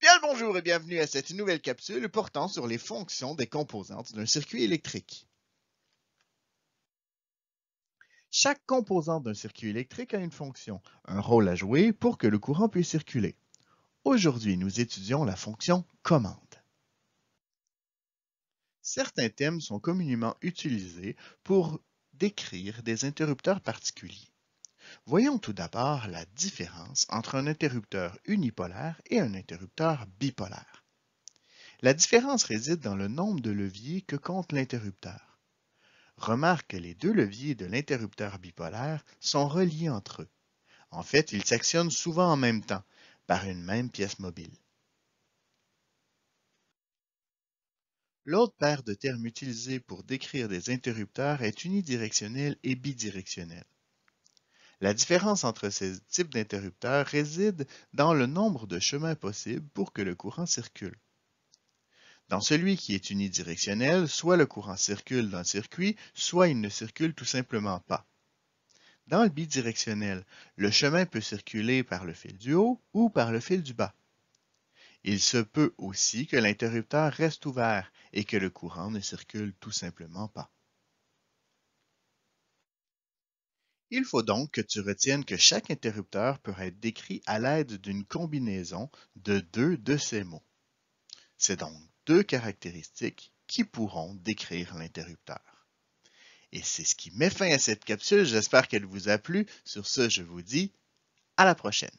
Bien le bonjour et bienvenue à cette nouvelle capsule portant sur les fonctions des composantes d'un circuit électrique. Chaque composante d'un circuit électrique a une fonction, un rôle à jouer pour que le courant puisse circuler. Aujourd'hui, nous étudions la fonction commande. Certains thèmes sont communément utilisés pour décrire des interrupteurs particuliers. Voyons tout d'abord la différence entre un interrupteur unipolaire et un interrupteur bipolaire. La différence réside dans le nombre de leviers que compte l'interrupteur. Remarque que les deux leviers de l'interrupteur bipolaire sont reliés entre eux. En fait, ils s'actionnent souvent en même temps, par une même pièce mobile. L'autre paire de termes utilisés pour décrire des interrupteurs est unidirectionnel et bidirectionnel. La différence entre ces types d'interrupteurs réside dans le nombre de chemins possibles pour que le courant circule. Dans celui qui est unidirectionnel, soit le courant circule dans le circuit, soit il ne circule tout simplement pas. Dans le bidirectionnel, le chemin peut circuler par le fil du haut ou par le fil du bas. Il se peut aussi que l'interrupteur reste ouvert et que le courant ne circule tout simplement pas. Il faut donc que tu retiennes que chaque interrupteur peut être décrit à l'aide d'une combinaison de deux de ces mots. C'est donc deux caractéristiques qui pourront décrire l'interrupteur. Et c'est ce qui met fin à cette capsule. J'espère qu'elle vous a plu. Sur ce, je vous dis à la prochaine.